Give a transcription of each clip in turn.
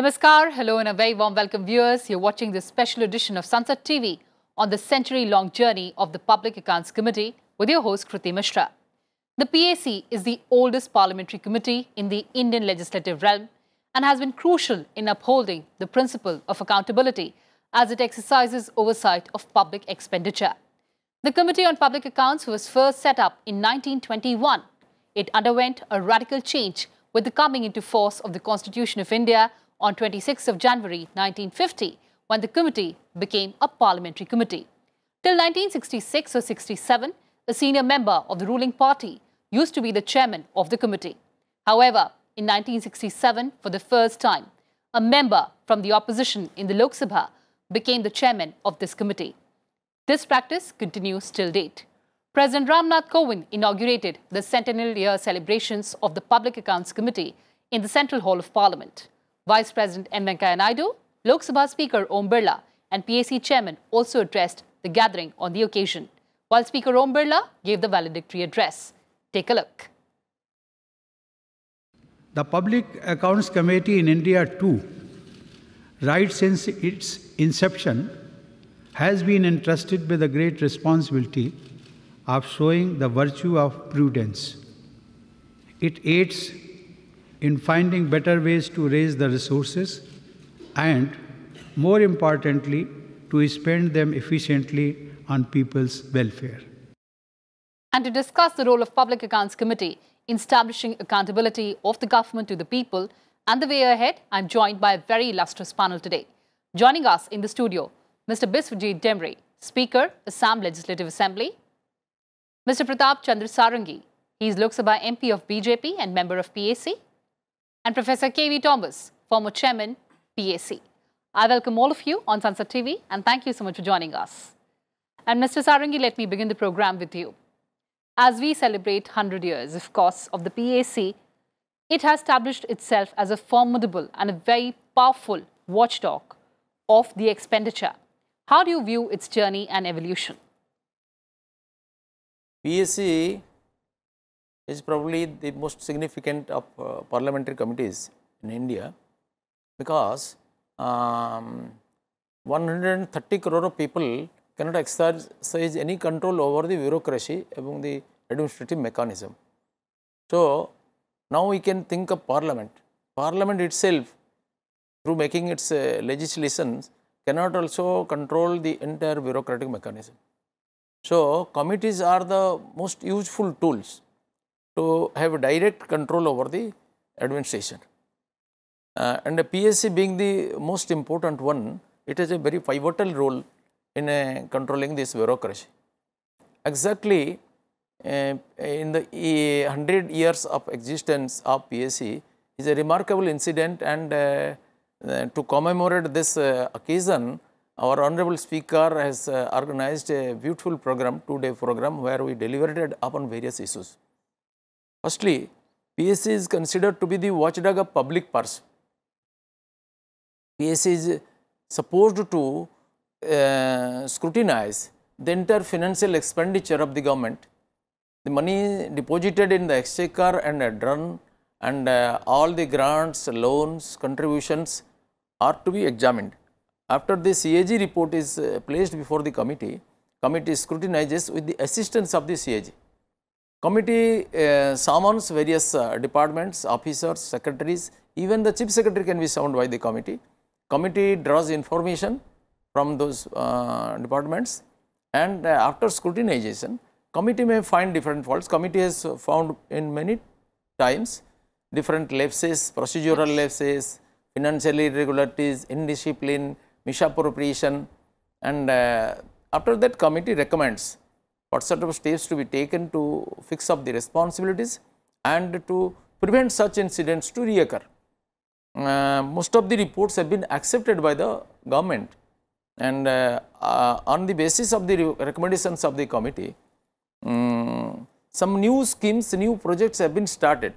Namaskar, hello and a very warm welcome viewers. You're watching this special edition of Sunset TV on the century-long journey of the Public Accounts Committee with your host Kruti Mishra. The PAC is the oldest parliamentary committee in the Indian legislative realm and has been crucial in upholding the principle of accountability as it exercises oversight of public expenditure. The Committee on Public Accounts was first set up in 1921. It underwent a radical change with the coming into force of the Constitution of India on 26th of January 1950 when the committee became a parliamentary committee. Till 1966 or 67, a senior member of the ruling party used to be the chairman of the committee. However, in 1967, for the first time, a member from the opposition in the Lok Sabha became the chairman of this committee. This practice continues till date. President Ramnath Kovind inaugurated the centennial year celebrations of the Public Accounts Committee in the Central Hall of Parliament. Vice President M. Venkaya Naidu, Lok Sabha Speaker Om Birla, and PAC Chairman also addressed the gathering on the occasion, while Speaker Om Birla gave the valedictory address. Take a look. The Public Accounts Committee in India, too, right since its inception, has been entrusted with the great responsibility of showing the virtue of prudence. It aids in finding better ways to raise the resources and, more importantly, to spend them efficiently on people's welfare. And to discuss the role of Public Accounts Committee in establishing accountability of the government to the people and the way ahead, I'm joined by a very illustrious panel today. Joining us in the studio, Mr. Biswajit Demri, Speaker, Assam Legislative Assembly. Mr. Pratap Chandra Sarangi, he is Lok Sabha MP of BJP and member of PAC and Professor K.V. Thomas, former chairman, PAC. I welcome all of you on Sunset TV and thank you so much for joining us. And Mr. Sarangi, let me begin the program with you. As we celebrate 100 years, of course, of the PAC, it has established itself as a formidable and a very powerful watchdog of the expenditure. How do you view its journey and evolution? PSC is probably the most significant of uh, parliamentary committees in India because um, 130 crore of people cannot exercise any control over the bureaucracy among the administrative mechanism. So, now we can think of parliament. Parliament itself through making its uh, legislations cannot also control the entire bureaucratic mechanism. So, committees are the most useful tools to have direct control over the administration. Uh, and the PSC being the most important one, it has a very pivotal role in uh, controlling this bureaucracy. Exactly uh, in the 100 uh, years of existence of PSC is a remarkable incident and uh, uh, to commemorate this occasion, our Honorable Speaker has organized a beautiful program, two-day program where we deliberated upon various issues. Firstly, PSC is considered to be the watchdog of public purse. PSC is supposed to uh, scrutinize the entire financial expenditure of the government, the money deposited in the exchequer and drawn and uh, all the grants, loans, contributions are to be examined. After the CAG report is uh, placed before the committee, committee scrutinizes with the assistance of the CAG. Committee uh, summons various uh, departments, officers, secretaries, even the chief secretary can be summoned by the committee. Committee draws information from those uh, departments and uh, after scrutinization, committee may find different faults. Committee has found in many times different lapses, procedural lapses, financial irregularities, indiscipline, misappropriation and uh, after that committee recommends what sort of steps to be taken to fix up the responsibilities and to prevent such incidents to reoccur. Uh, most of the reports have been accepted by the government and uh, uh, on the basis of the recommendations of the committee, um, some new schemes, new projects have been started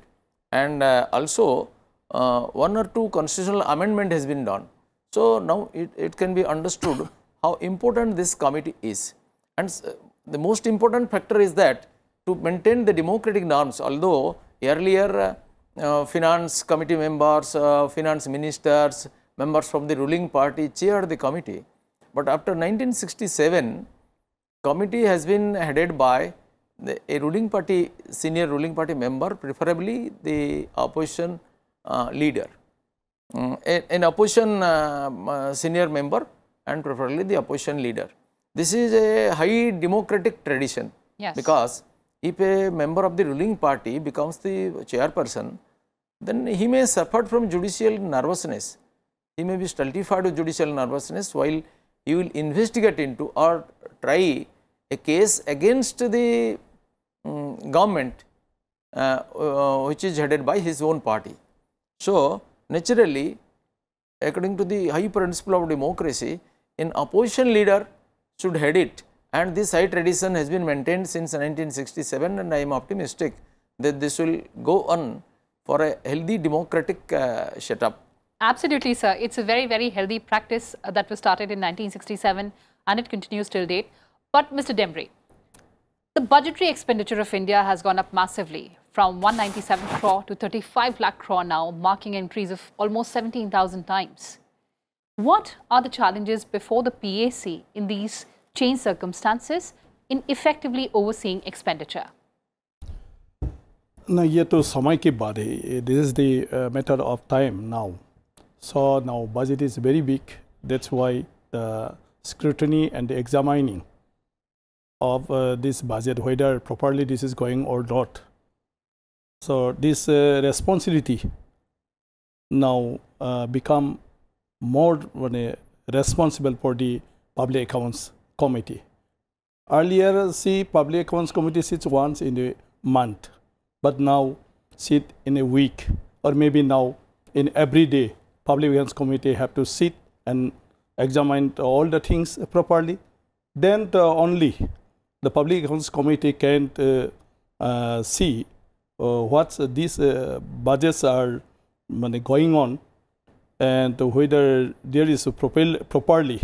and uh, also uh, one or two constitutional amendment has been done. So, now it, it can be understood how important this committee is and uh, the most important factor is that to maintain the democratic norms, although earlier uh, uh, finance committee members, uh, finance ministers, members from the ruling party chaired the committee. But after 1967, committee has been headed by the, a ruling party, senior ruling party member, preferably the opposition uh, leader, um, a, an opposition uh, uh, senior member and preferably the opposition leader. This is a high democratic tradition yes. because if a member of the ruling party becomes the chairperson, then he may suffer from judicial nervousness. He may be stultified with judicial nervousness while he will investigate into or try a case against the um, government uh, uh, which is headed by his own party. So, naturally according to the high principle of democracy, an opposition leader should head it and this high tradition has been maintained since 1967 and I am optimistic that this will go on for a healthy democratic uh, setup. Absolutely, sir. It's a very, very healthy practice uh, that was started in 1967 and it continues till date. But, Mr. Dembre, the budgetary expenditure of India has gone up massively from 197 crore to 35 lakh crore now, marking an increase of almost 17,000 times. What are the challenges before the PAC in these changed circumstances in effectively overseeing expenditure? Now, ये to समय की बात this is the uh, matter of time now so now budget is very big that's why the scrutiny and the examining of uh, this budget whether properly this is going or not so this uh, responsibility now uh, become more responsible for the public accounts committee. Earlier, she public accounts committee sits once in a month, but now sit in a week, or maybe now in every day, public accounts committee have to sit and examine all the things properly. Then only the public accounts committee can uh, uh, see uh, what these uh, budgets are going on and whether there is propel properly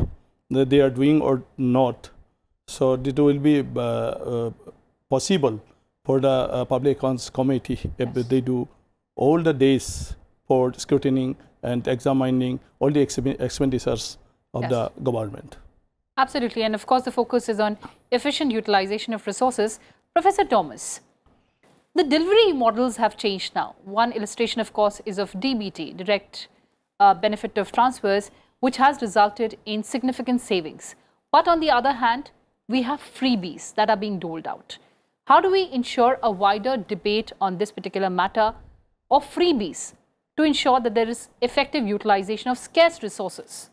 that they are doing or not. So it will be uh, uh, possible for the uh, public accounts committee if yes. they do all the days for scrutinizing and examining all the expenditures of yes. the government. Absolutely. And of course, the focus is on efficient utilization of resources. Professor Thomas, the delivery models have changed now. One illustration, of course, is of DBT, direct uh, benefit of transfers, which has resulted in significant savings. But on the other hand, we have freebies that are being doled out. How do we ensure a wider debate on this particular matter of freebies to ensure that there is effective utilization of scarce resources?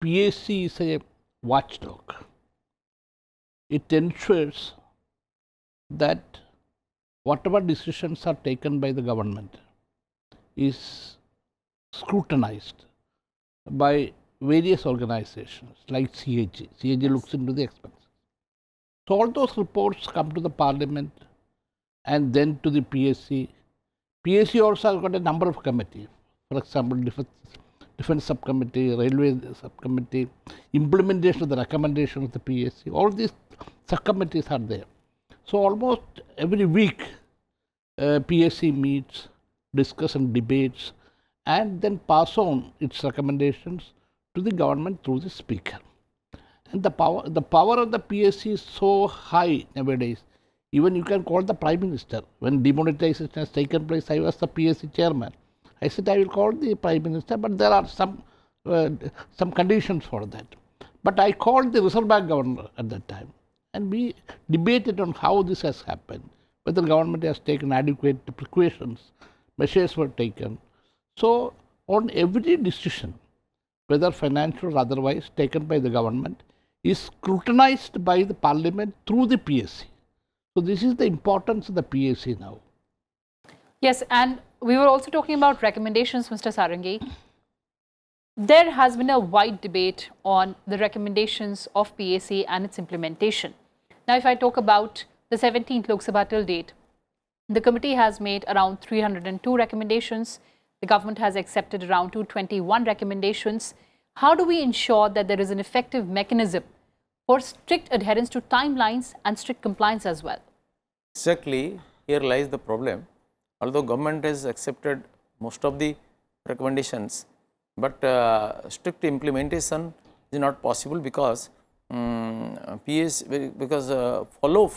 PAC is a watchdog. It ensures that whatever decisions are taken by the government is scrutinized by various organizations like CAG. CAG looks into the expenses. So all those reports come to the parliament and then to the PSC. PSC also has got a number of committees. For example, defense, defense subcommittee, railway subcommittee, implementation of the recommendation of the PSC. All these subcommittees are there. So almost every week uh, PSC meets Discuss and debates, and then pass on its recommendations to the government through the speaker. And the power, the power of the PSC is so high nowadays. Even you can call the prime minister. When demonetization has taken place, I was the PSC chairman. I said I will call the prime minister, but there are some uh, some conditions for that. But I called the Reserve Bank governor at that time, and we debated on how this has happened, whether government has taken adequate precautions measures were taken. So, on every decision, whether financial or otherwise, taken by the government, is scrutinized by the parliament through the PSC. So, this is the importance of the PSC now. Yes, and we were also talking about recommendations, Mr. Sarangi. There has been a wide debate on the recommendations of PAC and its implementation. Now, if I talk about the 17th Lok Sabha till date, the committee has made around 302 recommendations. The government has accepted around 221 recommendations. How do we ensure that there is an effective mechanism for strict adherence to timelines and strict compliance as well? Exactly, here lies the problem. Although government has accepted most of the recommendations, but uh, strict implementation is not possible because um, PS because uh, follow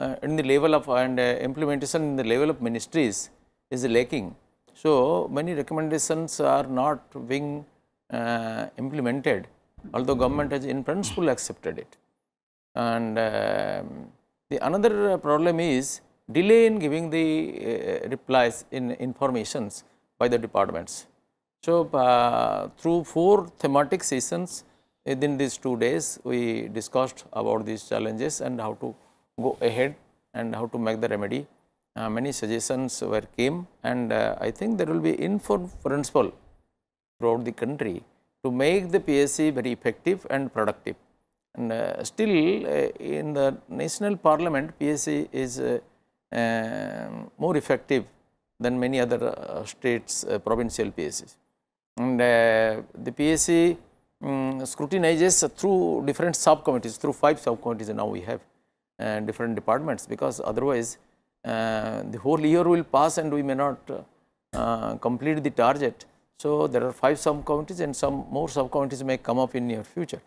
uh, in the level of and uh, implementation in the level of ministries is lacking. So, many recommendations are not being uh, implemented although government has in principle accepted it. And uh, the another problem is delay in giving the uh, replies in informations by the departments. So, uh, through four thematic sessions within these two days, we discussed about these challenges and how to go ahead and how to make the remedy. Uh, many suggestions were came and uh, I think there will be in for principle throughout the country to make the PSC very effective and productive. And uh, still uh, in the national parliament PSC is uh, um, more effective than many other uh, states provincial PSCs. And the PSC um, scrutinizes through different subcommittees, through five subcommittees now we have. And different departments because otherwise uh, the whole year will pass and we may not uh, uh complete the target. So, there are 5 sub counties and some more sub counties may come up in near future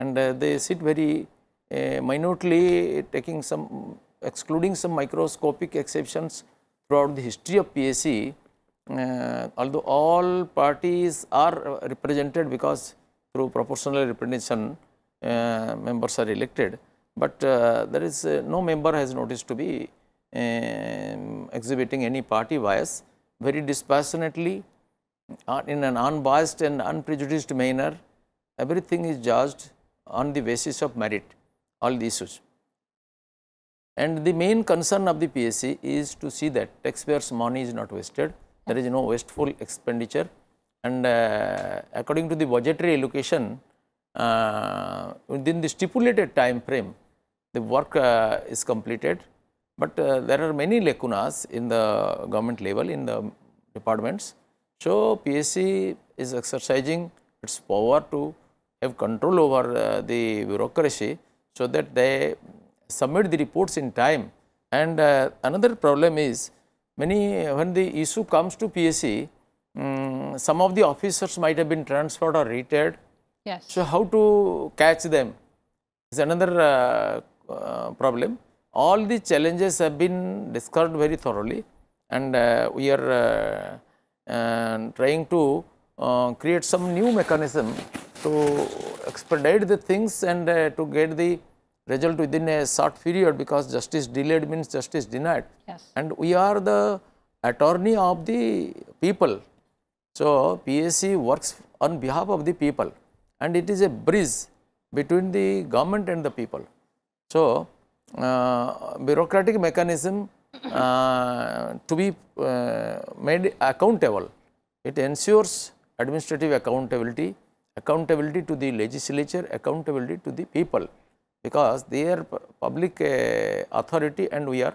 and uh, they sit very uh, minutely taking some excluding some microscopic exceptions throughout the history of PSC although all parties are represented because through proportional representation members are elected but uh, there is uh, no member has noticed to be um, exhibiting any party bias very dispassionately uh, in an unbiased and unprejudiced manner everything is judged on the basis of merit all the issues. And the main concern of the PSC is to see that taxpayers money is not wasted there is no wasteful expenditure and uh, according to the budgetary allocation uh, within the stipulated time frame the work uh, is completed, but uh, there are many lacunas in the government level in the departments. So, PSC is exercising its power to have control over uh, the bureaucracy, so that they submit the reports in time. And uh, another problem is many when the issue comes to PSC, um, mm, some of the officers might have been transferred or retired. Yes. So, how to catch them is another uh, uh, problem. All the challenges have been discussed very thoroughly and uh, we are uh, trying to create some new mechanism to expedite the things and to get the result within a short period because justice delayed means justice denied. Yes. And we are the attorney of the people. So, PSC works on behalf of the people and it is a bridge between the government and the people. So, uh, bureaucratic mechanism uh, to be uh, made accountable, it ensures administrative accountability, accountability to the legislature, accountability to the people because they are public uh, authority and we are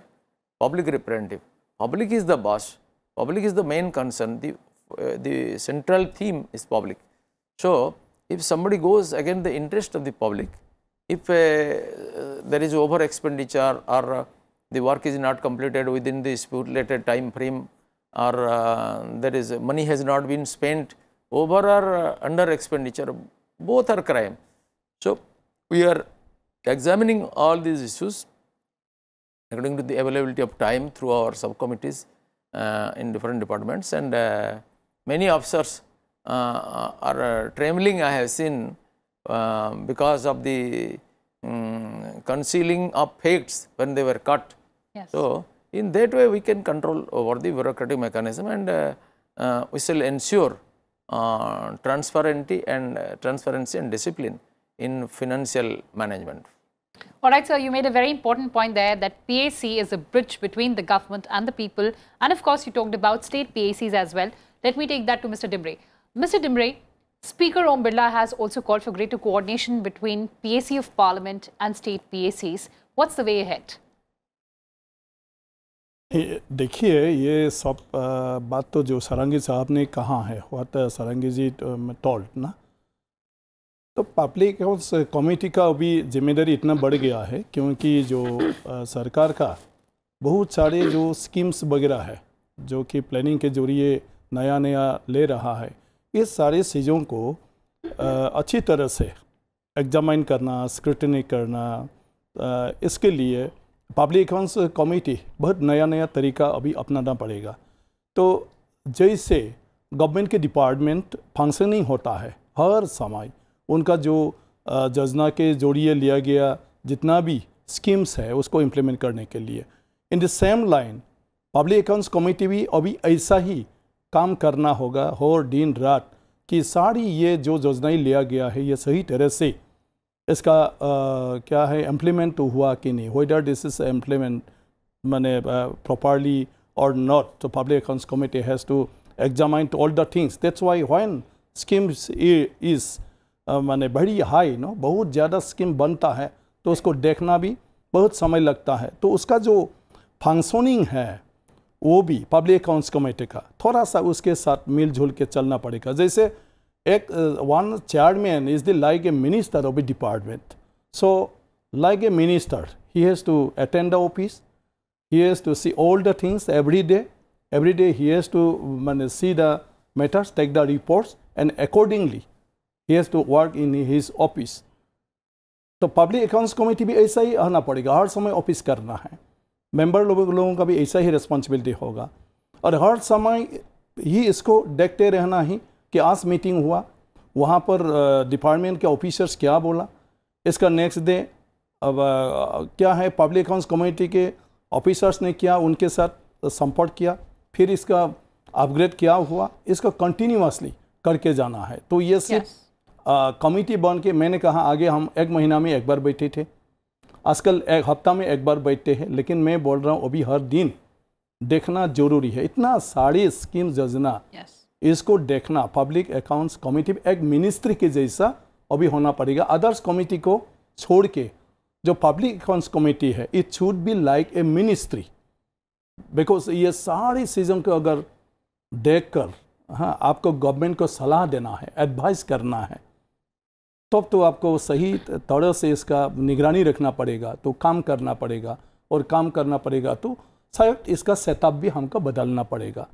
public representative. Public is the boss, public is the main concern, the, uh, the central theme is public. So, if somebody goes against the interest of the public, if uh, uh, there is over expenditure or uh, the work is not completed within the stipulated time frame or uh, there is money has not been spent over or under expenditure, both are crime. So, we are examining all these issues according to the availability of time through our subcommittees uh, in different departments and uh, many officers are trembling I have seen um, because of the um, concealing of facts when they were cut. Yes. So, in that way we can control over the bureaucratic mechanism and uh, uh, we shall ensure uh, transparency and uh, transparency and discipline in financial management. All right, sir, you made a very important point there that PAC is a bridge between the government and the people. And of course, you talked about state PACs as well. Let me take that to Mr. Dimbre. Mr. Dimbre, Speaker Om Birla has also called for greater coordination between PAC of Parliament and state PACs. What's the way ahead? देखिए ये सब बात तो जो सरंगी साहब ने कहा है व्हाट सरंगी जी टॉल्ड ना तो पब्लिक हाउस कमेटी का भी जिम्मेदारी इतना बढ़ गया है क्योंकि जो सरकार का बहुत सारे जो स्कीम्स वगैरह है जो कि प्लानिंग के जरिए नया नया ले रहा है इस सारे चीज़ों को अच्छी तरह से एग्जामिन करना स्क्रूटनी करना इसके लिए पब्लिक अकाउंट्स कमेटी बहुत नया नया तरीका अभी अपनाना पड़ेगा तो जैसे गवर्नमेंट के डिपार्टमेंट फंक्शनिंग होता है हर समय उनका जो योजना के जोड़िए लिया गया जितना भी स्कीम्स है उसको इम्प्लीमेंट करने के लिए in the same line public accounts committee भी अभी ऐसा ही काम करना होगा और दिन रात कि सारी ये जो योजनाएँ लिया गया है ये सही तरह से इसका आ, क्या है इम्प्लीमेंट हुआ कि नहीं डर दिस इज इम्प्लीमेंट मैंने प्रॉपरली और नॉट तो public Accounts committee has to examine all the things That's why when schemes is uh, बड़ी हाई नो बहुत ज़्यादा स्कीम बनता है तो उसको देखना भी बहुत समय लगता है तो उसका जो फंक्शनिंग है वो भी पब्लिक अकाउंट्स कमेटी का थोड़ा सा उसके साथ मिलजुल के चलना पड़ेगा जैसे एक one chairman is the like a minister of a department so like a minister he has to attend the office he has to see all the things every day every day he has to मैंने see the matters take the reports and accordingly he has to work in his office तो public accounts committee भी ऐसा ही आना पड़ेगा हर समय office करना है member लोगों लोगों का भी ऐसा ही रिस्पॉन्सिबिलिटी होगा और हर समय ही इसको देखते रहना ही कि आज मीटिंग हुआ वहाँ पर डिपार्टमेंट के ऑफिसर्स क्या बोला इसका नेक्स्ट डे अब क्या है पब्लिक अकाउंट्स कमेटी के ऑफिसर्स ने क्या उनके साथ संपर्क किया फिर इसका अपग्रेड क्या हुआ इसका कंटिन्यूसली करके जाना है तो ये सिर्फ कमेटी बन के मैंने कहा आगे हम एक महीना में एक बार बैठे थे आजकल एक हफ्ता में एक बार बैठते हैं लेकिन मैं बोल रहा हूँ अभी हर दिन देखना जरूरी है इतना सारी स्कीम योजना yes. इसको देखना पब्लिक अकाउंट्स कमेटी एक मिनिस्ट्री के जैसा अभी होना पड़ेगा अदर्स कमेटी को छोड़ के जो पब्लिक अकाउंट्स कमेटी है it should be like a ministry because ये सारी चीज़ों को अगर देख कर हाँ आपको गवर्नमेंट को सलाह देना है एडवाइस करना है तब तो, आपको सही तरह से इसका निगरानी रखना पड़ेगा तो काम करना पड़ेगा और काम करना पड़ेगा तो शायद इसका सेटअप भी हमको बदलना पड़ेगा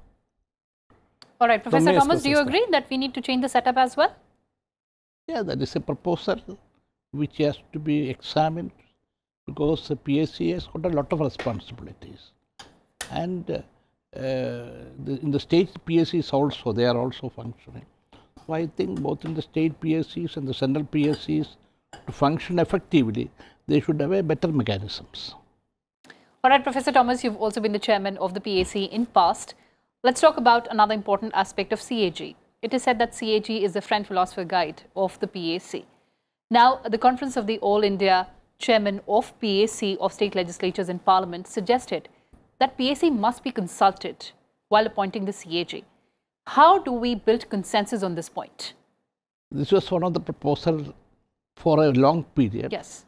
Yeah, that is a proposal which has to be examined because the PSC has got a lot of responsibilities. And uh, uh, the, in the state PSCs also, they are also functioning. I think both in the state PSCs and the central PSCs to function effectively, they should have better mechanisms. All right, Professor Thomas, you've also been the chairman of the PAC in past. Let's talk about another important aspect of CAG. It is said that CAG is the friend philosopher guide of the PAC. Now, the Conference of the All India Chairman of PAC of State Legislatures and Parliament suggested that PAC must be consulted while appointing the CAG. How do we build consensus on this point? This was one of the proposals for a long period. Yes.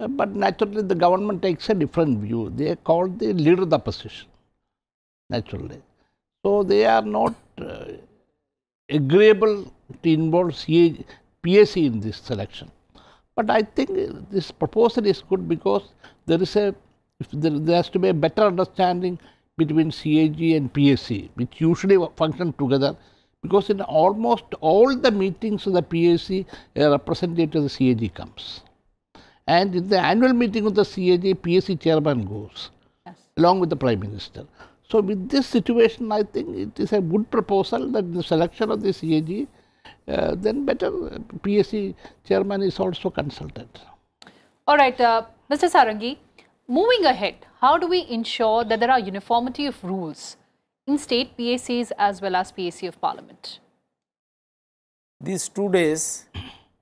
Uh, but naturally, the government takes a different view. They call the leader of the opposition, naturally. So they are not uh, agreeable to involve CA, PAC in this selection. But I think this proposal is good because there is a there, there has to be a better understanding between CAG and PAC, which usually function together because in almost all the meetings of the PAC, a representative of the CAG comes. And in the annual meeting of the CAG, PAC chairman goes yes. along with the Prime Minister. So, with this situation, I think it is a good proposal that the selection of the CAG, uh, then better PAC chairman is also consulted. All right, uh, Mr. Sarangi, Moving ahead, how do we ensure that there are uniformity of rules in state PACs as well as PAC of parliament? These two days,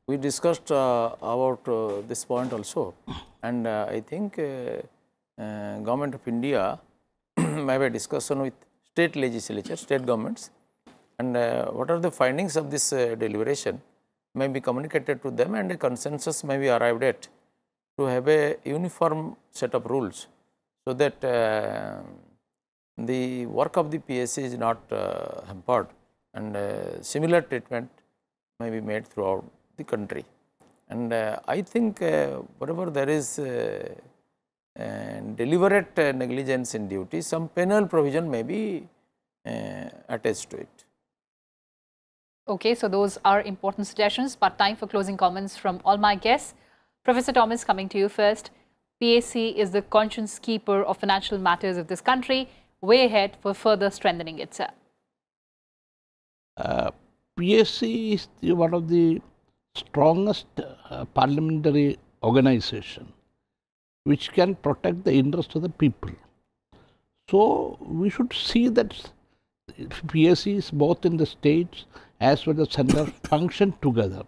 we discussed uh, about uh, this point also and uh, I think uh, uh, government of India have a discussion with state legislature, state governments and uh, what are the findings of this deliberation may be communicated to them and a consensus may be arrived at to have a uniform set of rules, so that uh, the work of the PSC is not uh, hampered and uh, similar treatment may be made throughout the country. And uh, I think uh, whatever there is uh, deliberate negligence in duty, some penal provision may be attached to it. Okay, so those are important suggestions, but time for closing comments from all my guests. Professor Thomas, coming to you first. PAC is the conscience keeper of financial matters of this country, way ahead for further strengthening it, sir. Uh, PAC is the, one of the strongest uh, parliamentary organization which can protect the interest of the people. So we should see that P A C is both in the states as well as center function together.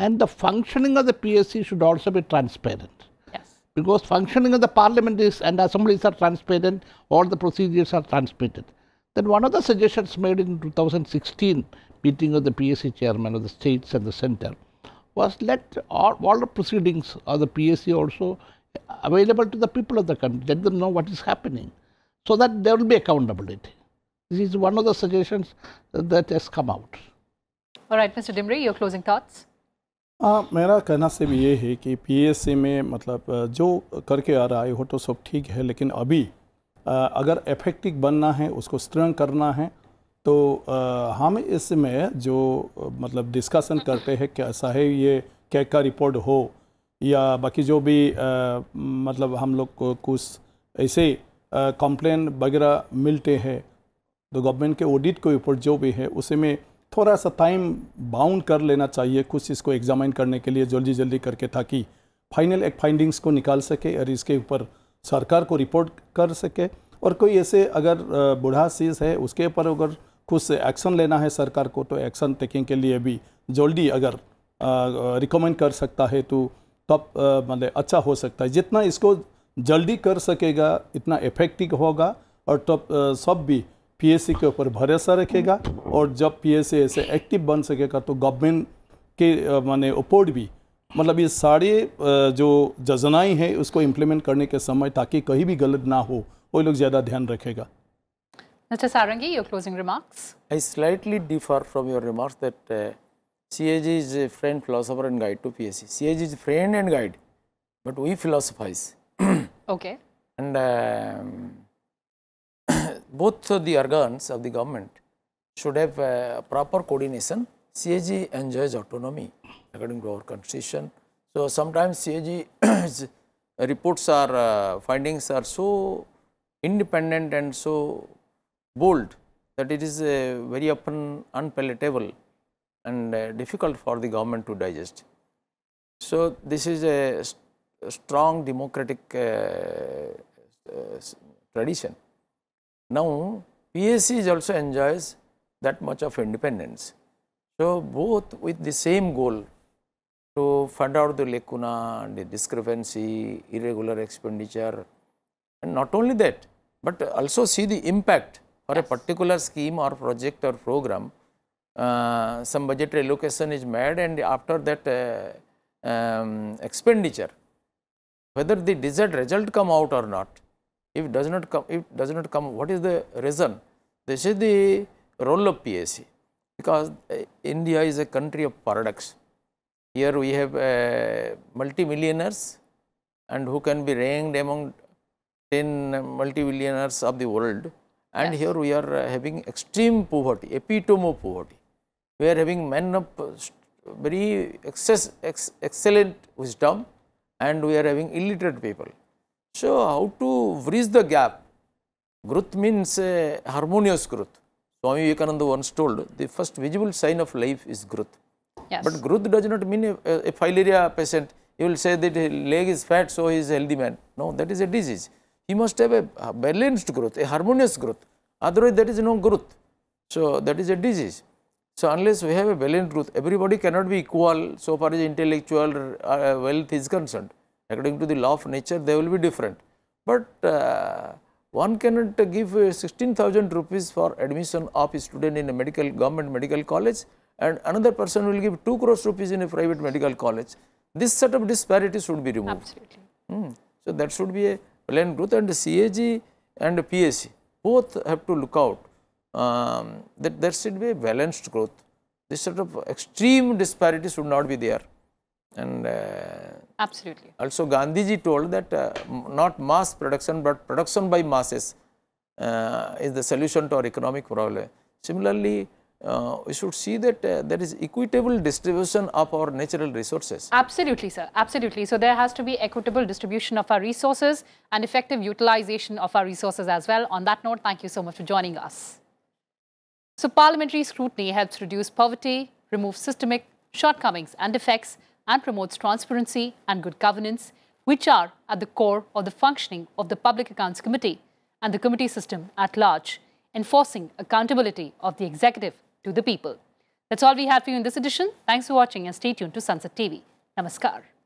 And the functioning of the PSC should also be transparent. Yes. Because functioning of the parliament is and assemblies are transparent, all the procedures are transmitted. Then one of the suggestions made in 2016 meeting of the PSC chairman of the states and the center was let all, all the proceedings of the PSC also available to the people of the country. Let them know what is happening so that there will be accountability. This is one of the suggestions that has come out. All right, Mr. Dimri, your closing thoughts? हाँ मेरा कहना सिर्फ ये है कि PSC में मतलब जो करके आ रहा है वो तो सब ठीक है लेकिन अभी अगर इफेक्टिव बनना है उसको स्ट्रंग करना है तो हम इसमें जो मतलब डिस्कशन करते हैं कैसा है ये कैक का रिपोर्ट हो या बाकी जो भी मतलब हम लोग को कुछ ऐसे कंप्लेन वगैरह मिलते हैं तो गवर्नमेंट के ऑडिट के ऊपर जो भी है उसी में थोड़ा सा टाइम बाउंड कर लेना चाहिए कुछ इसको एग्जामिन करने के लिए जल्दी जल्दी करके ताकि फाइनल एक फाइंडिंग्स को निकाल सके और इसके ऊपर सरकार को रिपोर्ट कर सके और कोई ऐसे अगर बूढ़ा चीज़ है उसके ऊपर अगर कुछ एक्शन लेना है सरकार को तो एक्शन टेकिंग के लिए भी जल्दी अगर रिकमेंड कर सकता है तो तब मतलब अच्छा हो सकता है जितना इसको जल्दी कर सकेगा इतना इफेक्टिव होगा और तब सब भी पीएससी के ऊपर भरोसा रखेगा और जब पीएससी ऐसे एक्टिव बन सकेगा तो गवर्नमेंट के माने अपोर्ड भी मतलब ये सारे जो जजनाएँ हैं उसको इम्प्लीमेंट करने के समय ताकि कहीं भी गलत ना हो वो लोग ज़्यादा ध्यान रखेगा Mr. Sarangi, your closing remarks. I slightly differ from your remarks that uh, CAG is a friend, philosopher and guide to PSC. CAG is friend and guide, but we philosophize. okay. And um, both the organs of the government should have uh, proper coordination. CAG enjoys autonomy according to our constitution. So, sometimes CAG reports or uh, findings are so independent and so bold that it is uh, very often unpalatable and uh, difficult for the government to digest. So, this is a, st a strong democratic uh, uh, tradition. Now, PSC also enjoys that much of independence. So, both with the same goal to find out the lacuna, the discrepancy, irregular expenditure and not only that, but also see the impact for yes. a particular scheme or project or program. Uh, some budgetary allocation is made and after that uh, um, expenditure, whether the desired result come out or not if does not come, if does not come, what is the reason? This is the role of PAC because eh, India is a country of paradox. Here we have uh, multi-millionaires and who can be ranked among 10 multi multi-millionaires of the world and yes. here we are uh, having extreme poverty, epitome of poverty. We are having men of very excess, ex excellent wisdom and we are having illiterate people. So, how to bridge the gap? Growth means a uh, harmonious growth. Swami Vivekananda once told the first visible sign of life is growth. Yes. But growth does not mean uh, a, a filaria patient, you will say that his leg is fat, so he is a healthy man. No, that is a disease. He must have a balanced growth, a harmonious growth. Otherwise, there is no growth. So, that is a disease. So, unless we have a balanced growth, everybody cannot be equal so far as intellectual uh, wealth is concerned according to the law of nature they will be different. But uh, one cannot give 16,000 rupees for admission of a student in a medical government medical college and another person will give 2 crores rupees in a private medical college. This sort of disparity should be removed. Absolutely. Mm. So, that should be a plain growth and CAG and PSC both have to look out um, that there should be a balanced growth. This sort of extreme disparity should not be there and uh, Absolutely. Also Gandhiji told that uh, not mass production but production by masses uh, is the solution to our economic problem. Similarly, uh, we should see that uh, there is equitable distribution of our natural resources. Absolutely, sir. Absolutely. So there has to be equitable distribution of our resources and effective utilization of our resources as well. On that note, thank you so much for joining us. So parliamentary scrutiny helps reduce poverty, remove systemic shortcomings and defects and promotes transparency and good governance, which are at the core of the functioning of the Public Accounts Committee and the committee system at large, enforcing accountability of the executive to the people. That's all we have for you in this edition. Thanks for watching and stay tuned to Sunset TV. Namaskar.